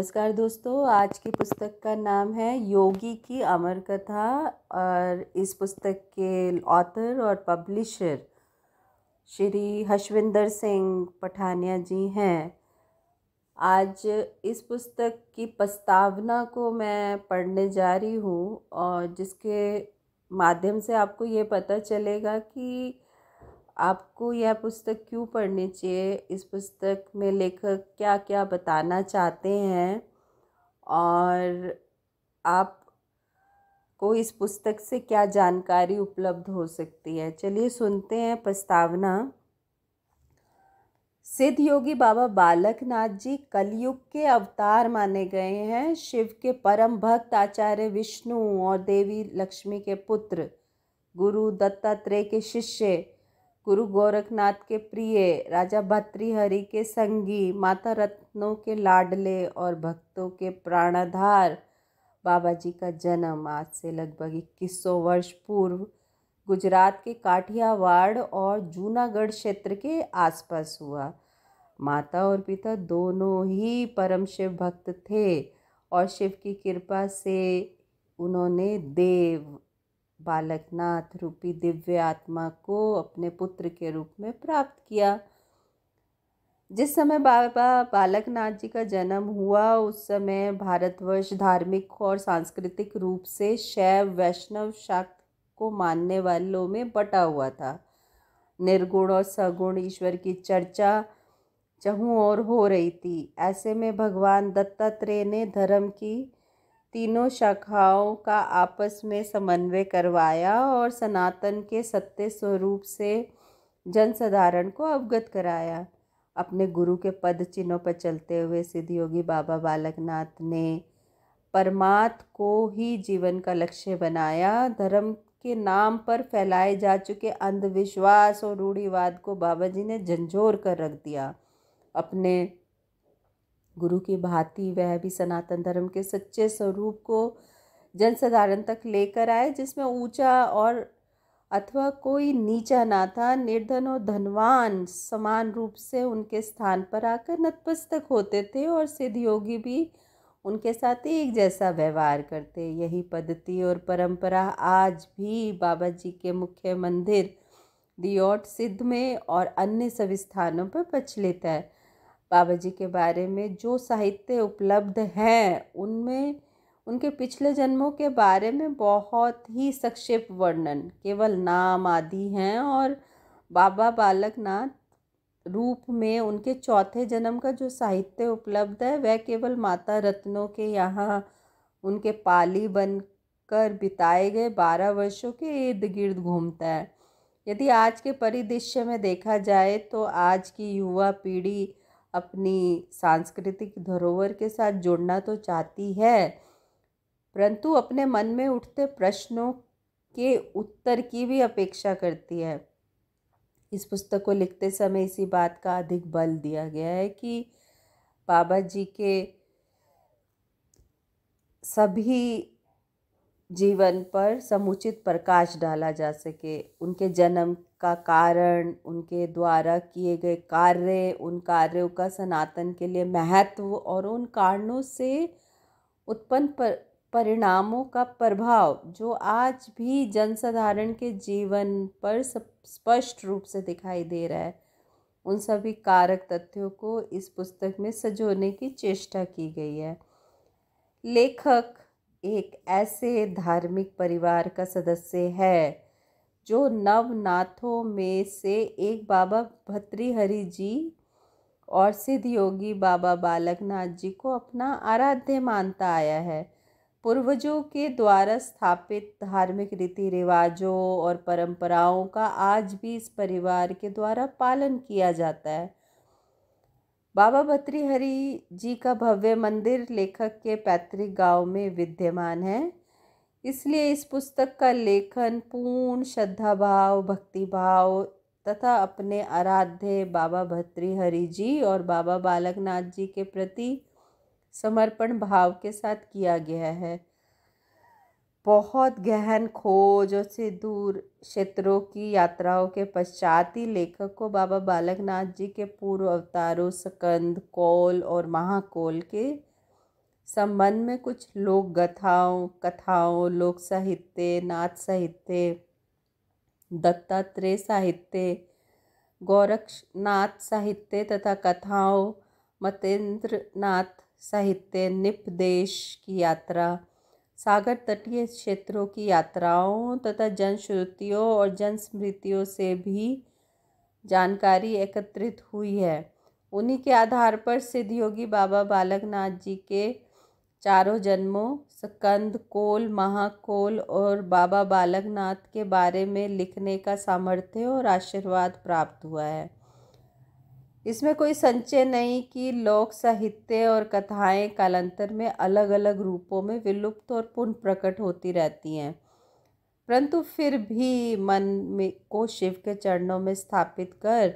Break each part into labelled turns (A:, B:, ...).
A: नमस्कार दोस्तों आज की पुस्तक का नाम है योगी की अमर कथा और इस पुस्तक के ऑथर और पब्लिशर श्री हशविंदर सिंह पठानिया जी हैं आज इस पुस्तक की प्रस्तावना को मैं पढ़ने जा रही हूँ और जिसके माध्यम से आपको ये पता चलेगा कि आपको यह पुस्तक क्यों पढ़नी चाहिए इस पुस्तक में लेखक क्या क्या बताना चाहते हैं और आप को इस पुस्तक से क्या जानकारी उपलब्ध हो सकती है चलिए सुनते हैं प्रस्तावना सिद्ध योगी बाबा बालकनाथ जी कलयुग के अवतार माने गए हैं शिव के परम भक्त आचार्य विष्णु और देवी लक्ष्मी के पुत्र गुरु दत्तात्रेय के शिष्य गुरु गोरखनाथ के प्रिय राजा भतृहरि के संगी माता रत्नों के लाडले और भक्तों के प्राणाधार बाबा जी का जन्म आज से लगभग इक्कीस सौ वर्ष पूर्व गुजरात के काठियावाड़ और जूनागढ़ क्षेत्र के आसपास हुआ माता और पिता दोनों ही परम शिव भक्त थे और शिव की कृपा से उन्होंने देव बालकनाथ रूपी दिव्य आत्मा को अपने पुत्र के रूप में प्राप्त किया जिस समय बाबा बालकनाथ जी का जन्म हुआ उस समय भारतवर्ष धार्मिक और सांस्कृतिक रूप से शैव वैष्णव शाक्त को मानने वालों में बटा हुआ था निर्गुण और सगुण ईश्वर की चर्चा चहूँ और हो रही थी ऐसे में भगवान दत्तात्रेय ने धर्म की तीनों शाखाओं का आपस में समन्वय करवाया और सनातन के सत्य स्वरूप से जनसाधारण को अवगत कराया अपने गुरु के पद चिन्हों पर चलते हुए सिद्धयोगी बाबा बालकनाथ ने परमात को ही जीवन का लक्ष्य बनाया धर्म के नाम पर फैलाए जा चुके अंधविश्वास और रूढ़िवाद को बाबा जी ने झंझोर कर रख दिया अपने गुरु की भांति वह भी सनातन धर्म के सच्चे स्वरूप को जनसाधारण तक लेकर आए जिसमें ऊंचा और अथवा कोई नीचा ना था निर्धन और धनवान समान रूप से उनके स्थान पर आकर नतमस्तक होते थे और सिद्धयोगी भी उनके साथ एक जैसा व्यवहार करते यही पद्धति और परंपरा आज भी बाबा जी के मुख्य मंदिर दियोट सिद्ध में और अन्य सभी स्थानों पर प्रचलित है बाबा जी के बारे में जो साहित्य उपलब्ध हैं उनमें उनके पिछले जन्मों के बारे में बहुत ही सक्षेप वर्णन केवल नाम आदि हैं और बाबा बालकनाथ रूप में उनके चौथे जन्म का जो साहित्य उपलब्ध है वह केवल माता रत्नों के यहाँ उनके पाली बन कर बिताए गए बारह वर्षों के इर्द गिर्द घूमता है यदि आज के परिदृश्य में देखा जाए तो आज की युवा पीढ़ी अपनी सांस्कृतिक धरोहर के साथ जोड़ना तो चाहती है परंतु अपने मन में उठते प्रश्नों के उत्तर की भी अपेक्षा करती है इस पुस्तक को लिखते समय इसी बात का अधिक बल दिया गया है कि बाबा जी के सभी जीवन पर समुचित प्रकाश डाला जा सके उनके जन्म का कारण उनके द्वारा किए गए कार्य उन कार्यों का सनातन के लिए महत्व और उन कारणों से उत्पन्न पर, परिणामों का प्रभाव जो आज भी जनसाधारण के जीवन पर स्पष्ट रूप से दिखाई दे रहा है उन सभी कारक तथ्यों को इस पुस्तक में सजोने की चेष्टा की गई है लेखक एक ऐसे धार्मिक परिवार का सदस्य है जो नवनाथों में से एक बाबा भतृहरि जी और सिद्ध योगी बाबा बालकनाथ जी को अपना आराध्य मानता आया है पूर्वजों के द्वारा स्थापित धार्मिक रीति रिवाजों और परंपराओं का आज भी इस परिवार के द्वारा पालन किया जाता है बाबा भत्रिहरी जी का भव्य मंदिर लेखक के पैतृक गांव में विद्यमान है इसलिए इस पुस्तक का लेखन पूर्ण श्रद्धा भाव भक्ति भाव तथा अपने आराध्य बाबा भत्रिहरी जी और बाबा बालकनाथ जी के प्रति समर्पण भाव के साथ किया गया है बहुत गहन खोज और से दूर क्षेत्रों की यात्राओं के पश्चात ही लेखक को बाबा बालक नाथ जी के पूर्व अवतारों स्कंद कौल और महाकौल के संबंध में कुछ लोक गथाओं कथाओं लोक साहित्य नाथ साहित्य दत्तात्रेय साहित्य गोरक्षनाथ साहित्य तथा कथाओं मतेंद्र नाथ साहित्य निपदेश की यात्रा सागर तटीय क्षेत्रों की यात्राओं तथा जनश्रुतियों और जनस्मृतियों से भी जानकारी एकत्रित हुई है उन्हीं के आधार पर सिद्धयोगी बाबा बालकनाथ जी के चारों जन्मों स्कंद कोल महाकोल और बाबा बालकनाथ के बारे में लिखने का सामर्थ्य और आशीर्वाद प्राप्त हुआ है इसमें कोई संचय नहीं कि लोक साहित्य और कथाएं कालांतर में अलग अलग रूपों में विलुप्त और पुनः प्रकट होती रहती हैं परंतु फिर भी मन में को शिव के चरणों में स्थापित कर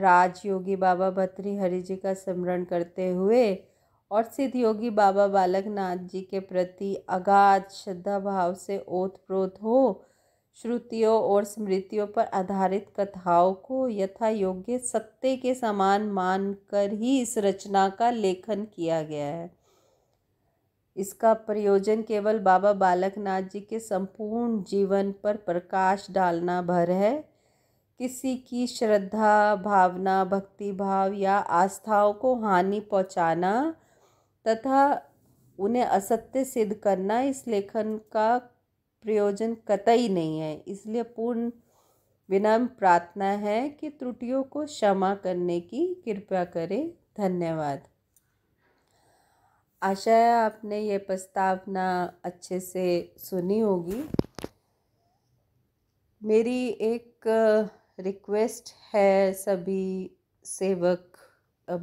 A: राजयोगी बाबा भत्री हरि जी का स्मरण करते हुए और सिद्ध योगी बाबा बालकनाथ जी के प्रति अगाध श्रद्धा भाव से ओत प्रोत हो श्रुतियों और स्मृतियों पर आधारित कथाओं को यथा योग्य सत्य के समान मानकर ही इस रचना का लेखन किया गया है इसका प्रयोजन केवल बाबा बालक नाथ जी के संपूर्ण जीवन पर प्रकाश डालना भर है किसी की श्रद्धा भावना भक्ति भाव या आस्थाओं को हानि पहुंचाना तथा उन्हें असत्य सिद्ध करना इस लेखन का प्रयोजन कतई नहीं है इसलिए पूर्ण विनम्र प्रार्थना है कि त्रुटियों को क्षमा करने की कृपया करें धन्यवाद आशा है आपने ये प्रस्तावना अच्छे से सुनी होगी मेरी एक रिक्वेस्ट है सभी सेवक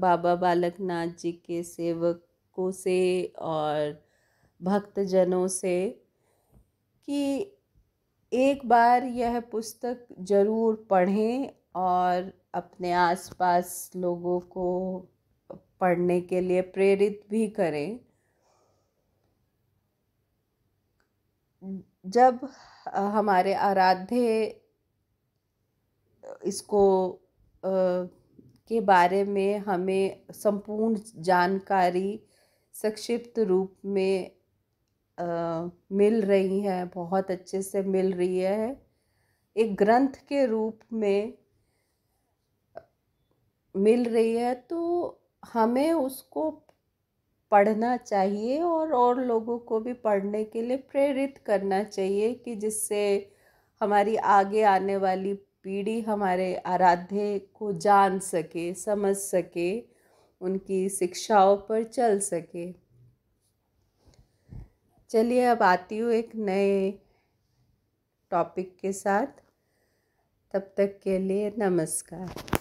A: बाबा बालकनाथ जी के सेवकों से और भक्तजनों से कि एक बार यह पुस्तक ज़रूर पढ़ें और अपने आसपास लोगों को पढ़ने के लिए प्रेरित भी करें जब हमारे आराध्य इसको आ, के बारे में हमें संपूर्ण जानकारी संक्षिप्त रूप में मिल रही हैं बहुत अच्छे से मिल रही है एक ग्रंथ के रूप में मिल रही है तो हमें उसको पढ़ना चाहिए और और लोगों को भी पढ़ने के लिए प्रेरित करना चाहिए कि जिससे हमारी आगे आने वाली पीढ़ी हमारे आराध्य को जान सके समझ सके उनकी शिक्षाओं पर चल सके चलिए अब आती हूँ एक नए टॉपिक के साथ तब तक के लिए नमस्कार